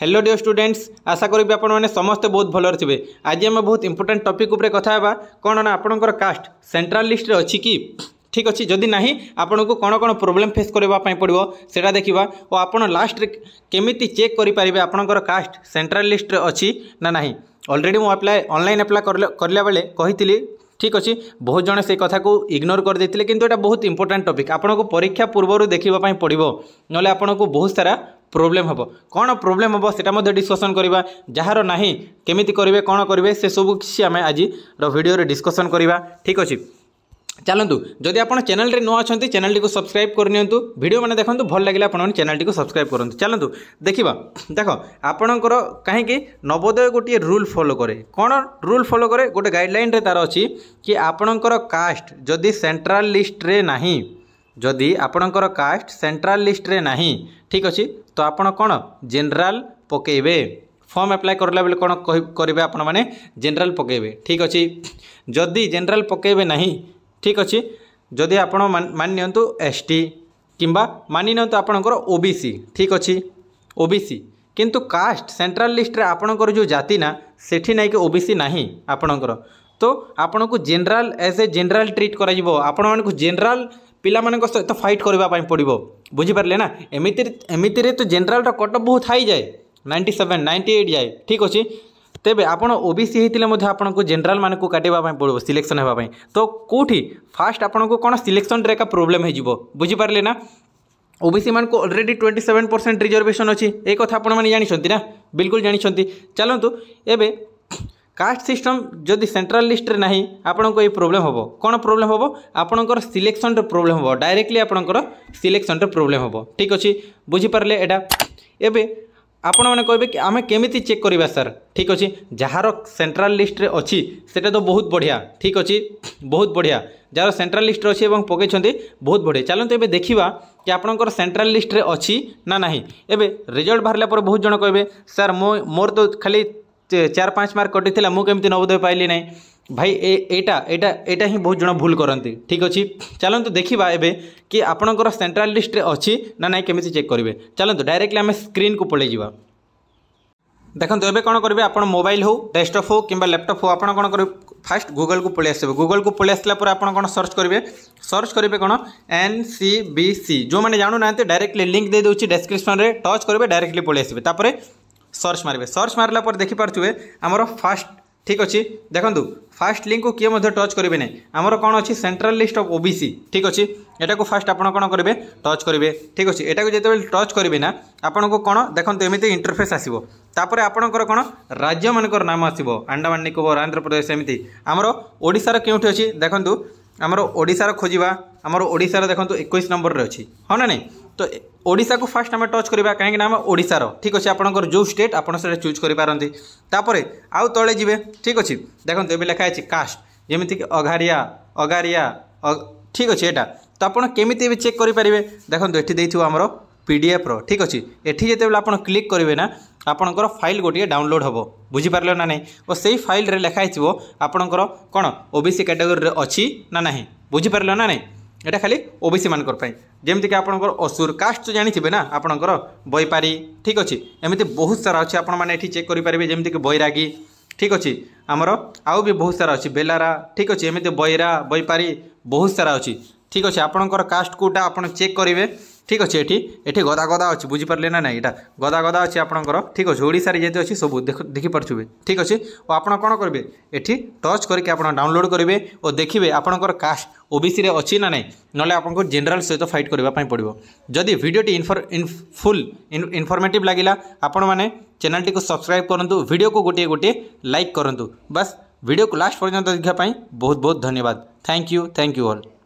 hello deo students আশা করবি আপনার সমস্তে বহু ভালরে থাকবে আজ আমি বহু ইম্পর্টাট টপিক উপরে কথা হওয়া কোণ না আপনার কাস্ট সেন্ট্রাল লিষ্টে অছি কি ঠিক আছে যদি না আপনার কোণ কোণ প্রোবলেম ফেস করা পড়ব সেটা দেখা ও আপনার লাস্টে কমিটি চেক করে পারে আপনার কাস্ট সেন্ট্রাল লিষ্টে অছি না না অলরেডি মু আপ্লাই অনলাইন আপ্লাই করা বেড়ে কহিলি ঠিক আছে বহু জন সেই কথা ইগনোর করে কিন্তু এটা বহুত ইম্পর্টাট টপিক আপনার পরীক্ষা পূর্বর দেখা পড়ব নহলে আপনার বহু সারা प्रोब्लेम हम कौन प्रोब्लेम हम सीटा डिस्कसन करवा जार ना केमी करेंगे कौन करेंगे से सब किसी आम आज भिडियो डिस्कसन करवा ठीक अच्छे चलतु जदि आप चेल नुआ अच्छा चैनल को सब्सक्राइब करनी भिडियो मैंने देखते भल लगे आप चेल्ट को सब्सक्राइब करते चलत देखा देख आपणकर कहीं नवोदय गोटे रूल फलो करे कौन रूल फलो कै गोटे गाइडल तार अच्छी कि आपणकर कास्ट जदि सेट्राल लिस्ट में ना ଯଦି ଆପଣଙ୍କର କାଷ୍ଟ ସେଣ୍ଟ୍ରାଲ୍ ଲିଷ୍ଟରେ ନାହିଁ ଠିକ୍ ଅଛି ତ ଆପଣ କ'ଣ ଜେନେରାଲ୍ ପକାଇବେ ଫର୍ମ ଆପ୍ଲାଏ କରିଲା ବେଳେ କ'ଣ କରିବେ ଆପଣମାନେ ଜେନେରାଲ୍ ପକାଇବେ ଠିକ୍ ଅଛି ଯଦି ଜେନେରାଲ୍ ପକାଇବେ ନାହିଁ ଠିକ୍ ଅଛି ଯଦି ଆପଣ ମାନି ନିଅନ୍ତୁ ଏସ୍ ଟି କିମ୍ବା ମାନି ନିଅନ୍ତୁ ଆପଣଙ୍କର ଓ ବି ସି ଠିକ୍ ଅଛି ଓ ବି ସି କିନ୍ତୁ କାଷ୍ଟ ସେଣ୍ଟ୍ରାଲ୍ ଲିଷ୍ଟରେ ଆପଣଙ୍କର ଯେଉଁ ଜାତି ନା ସେଠି ନାଇଁକି ଓ ବି ସି ନାହିଁ ଆପଣଙ୍କର तो ଆପଣଙ୍କୁ ଜେନେରାଲ୍ ଏଜ୍ ଏ ଜେନେରାଲ୍ ଟ୍ରିଟ୍ କରାଯିବ ଆପଣମାନଙ୍କୁ ଜେନେରାଲ୍ ପିଲାମାନଙ୍କ ସହିତ ଫାଇଟ୍ କରିବା ପାଇଁ ପଡ଼ିବ ବୁଝିପାରିଲେ ନା ଏମିତିରେ ଏମିତିରେ ତ ଜେନେରାଲ୍ର କଟଅଫ୍ ବହୁତ ହାଇ ଯାଏ ନାଇଣ୍ଟି ସେଭେନ୍ ନାଇଣ୍ଟି ଏଇଟ୍ ଯାଏ ଠିକ୍ ଅଛି ତେବେ ଆପଣ ଓ ବି ସି ହେଇଥିଲେ ମଧ୍ୟ ଆପଣଙ୍କୁ ଜେନେରାଲ୍ମାନଙ୍କୁ କାଟିବା ପାଇଁ ପଡ଼ିବ ସିଲେକ୍ସନ୍ ହେବା ପାଇଁ ତ କେଉଁଠି ଫାଷ୍ଟ ଆପଣଙ୍କୁ କ'ଣ ସିଲେକ୍ସନ୍ରେ ଏକା ପ୍ରୋବ୍ଲେମ୍ ହେଇଯିବ ବୁଝିପାରିଲେ ନା ओबीसी मान को already twenty seven percent reservation अच्छी एक कथा आपण मैंने जानते ना बिल्कुल जानते चलतु एवं କାଷ୍ଟ ସିଷ୍ଟମ୍ ଯଦି ସେଣ୍ଟ୍ରାଲ ଲିଷ୍ଟରେ ନାହିଁ ଆପଣଙ୍କୁ ଏଇ ପ୍ରୋବ୍ଲେମ୍ ହେବ କ'ଣ ପ୍ରୋବ୍ଲେମ୍ ହେବ ଆପଣଙ୍କର ସିଲେକ୍ସନ୍ରେ ପ୍ରୋବ୍ଲେମ୍ ହେବ ଡାଇରେକ୍ଟଲି ଆପଣଙ୍କର ସିଲେକ୍ସନ୍ରେ ପ୍ରୋବ୍ଲେମ୍ ହେବ ଠିକ୍ ଅଛି ବୁଝିପାରିଲେ ଏଇଟା ଏବେ ଆପଣମାନେ କହିବେ କି ଆମେ କେମିତି ଚେକ୍ କରିବା ସାର୍ ଠିକ୍ ଅଛି ଯାହାର ସେଣ୍ଟ୍ରାଲ ଲିଷ୍ଟରେ ଅଛି ସେଟା ତ ବହୁତ ବଢ଼ିଆ ଠିକ୍ ଅଛି ବହୁତ ବଢ଼ିଆ ଯାହାର ସେଣ୍ଟ୍ରାଲ ଲିଷ୍ଟରେ ଅଛି ଏବଂ ପକାଇଛନ୍ତି ବହୁତ ବଢ଼ିଆ ଚାଲନ୍ତୁ ଏବେ ଦେଖିବା କି ଆପଣଙ୍କର ସେଣ୍ଟ୍ରାଲ ଲିଷ୍ଟରେ ଅଛି ନା ନାହିଁ ଏବେ ରେଜଲ୍ଟ ବାହାରିଲା ପରେ ବହୁତ ଜଣ କହିବେ ସାର୍ ମୋ ମୋର ତ ଖାଲି ଚାରି ପାଞ୍ଚ ମାର୍କ କଟିଥିଲା ମୁଁ କେମିତି ନବୋଦୟ ପାଇଲି ନାହିଁ ଭାଇ ଏ ଏଇଟା ଏଇଟା ଏଇଟା ହିଁ ବହୁତ ଜଣ ଭୁଲ କରନ୍ତି ଠିକ୍ ଅଛି ଚାଲନ୍ତୁ ଦେଖିବା ଏବେ କି ଆପଣଙ୍କର ସେଣ୍ଟ୍ରାଲ ଲିଷ୍ଟରେ ଅଛି ନା ନାହିଁ କେମିତି ଚେକ୍ କରିବେ ଚାଲନ୍ତୁ ଡାଇରେକ୍ଟଲି ଆମେ ସ୍କ୍ରିନ୍କୁ ପଳାଇଯିବା ଦେଖନ୍ତୁ ଏବେ କ'ଣ କରିବେ ଆପଣ ମୋବାଇଲ ହେଉ ଡେସ୍କଟପ୍ ହେଉ କିମ୍ବା ଲ୍ୟାପଟପ୍ ହେଉ ଆପଣ କ'ଣ କରିବେ ଫାଷ୍ଟ ଗୁଗଲକୁ ପଳାଇ ଆସିବେ ଗୁଗଲକୁ ପଳାଇ ଆସିଲା ପରେ ଆପଣ କ'ଣ ସର୍ଚ୍ଚ କରିବେ ସର୍ଚ୍ଚ କରିବେ କ'ଣ ଏନ୍ ସି ବି ସି ଯେଉଁମାନେ ଜାଣୁନାହାନ୍ତି ଡାଇରେକ୍ଟଲି ଲିଙ୍କ୍ ଦେଇଦେଉଛି ଡେସ୍କ୍ରିପ୍ସନ୍ରେ ଟଚ୍ କରିବେ ଡାଇରେକ୍ଟଲି ପଳାଇ ଆସିବେ ତାପରେ सर्च मारे सर्च मारापर देखिपे आमर फास्ट ঠিক আছে দেখন্তু ফার্স্ট লিঙ্কু কিয়ে মধ্যে টচ করবে না আমার কোণ অছি সেন্ট্রাল লিস্ট অফ ওবিসি ঠিক আছে এটাকে ফার্স্ট আপনার কোণ করবে টচ করবে ঠিক আছে এটাকে যেতবে টচ করবে না আপনার কোণ দেখন্তু এমিতি ইন্টরফেস আসব তাপরে আপনার কোণ রাজ্য মানকর নাম আসব আন্ডামান নিকোবর আন্ধ্রপ্রদেশ এমিতি আমার ওড়শার কেউঠি অছি দেখন্তু আমার ওড়শার খোঁজবা আমার ওড়শার দেখুন একুশ নম্বরের অছি হ্যাঁ না নাই তো ওড়শাকে ফার্স্ট আমি টচ করা কিনা আমি ওড়শার ঠিক আছে আপনার যে স্টেট আপনার সেটা চুজ করে পারতে তাপরে আউ তলে যাবে ঠিক আছে দেখুন এবে লেখা আছে কাস্ট যেমিতিকি অঘারিয়া অগারিয়া ঠিক আছে এটা তো আপনার কেমিতি এবে চেক করে পারে দেখুন এটি দিয়ে আমার পিডিএফ্র ঠিক আছে এটি যেতবে আপনার ক্লিক করবে না ଆପଣଙ୍କର ଫାଇଲ୍ ଗୋଟିଏ ଡାଉନଲୋଡ଼୍ ହେବ ବୁଝିପାରିଲେ ନା ନାହିଁ ଓ ସେଇ ଫାଇଲ୍ରେ ଲେଖା ହେଇଥିବ ଆପଣଙ୍କର କ'ଣ ଓ ବି ସି କାଟାଗୋରୀରେ ଅଛି ନା ନାହିଁ ବୁଝିପାରିଲେ ନା ନାହିଁ এটা ଖାଲି ଓବିସି ମାନଙ୍କର ପାଇଁ ଯେମିତିକି ଆପଣଙ୍କର ଅସୁର କାଷ୍ଟ ତ ଜାଣିଥିବେ ନା ଆପଣଙ୍କର ବୈପାରୀ ଠିକ୍ ଅଛି ଏମିତି ବହୁତ ସାରା ଅଛି ଆପଣମାନେ ଏଠି ଚେକ୍ କରିପାରିବେ ଯେମିତିକି ବୈରାଗୀ ଠିକ୍ ଅଛି ଆମର ଆଉ ବି ବହୁତ ସାରା ଅଛି ବେଲାରା ଠିକ୍ ଅଛି ଏମିତି ବୈରା ବୈପାରୀ ବହୁତ ସାରା ଅଛି ଠିକ୍ ଅଛି ଆପଣଙ୍କର କାଷ୍ଟ କେଉଁଟା ଆପଣ ଚେକ୍ କରିବେ ঠিক আছে এটি এটি গদা গদা অছি বুঝিপারে না না এটা গদা গদা অছি আপনার ঠিক আছে ওড়শার যেতে অছি সবু দেখিপারুবে ঠিক আছে ও আপনার কোণ করবে এটি টচ করিকি আপনার ডাউনলোড করবে ও দেখবে আপনার কাস্ট ওবিসি অছি না নাই নলে আপনার জেনেল সহ ফাইট করা পড়ব যদি ভিডিওটি ইনফর ফুল ইনফরমেটিভ লাগিলা আপন মানে চ্যানেলটি সবসক্রাইব করতু ভিডিও কু গোটিয়ে গোটিয়ে লাইক করতু বাস ভিডিও লাস্ট পর্যন্ত দেখা বহুত বহুত ধন্যবাদ thank you thank you all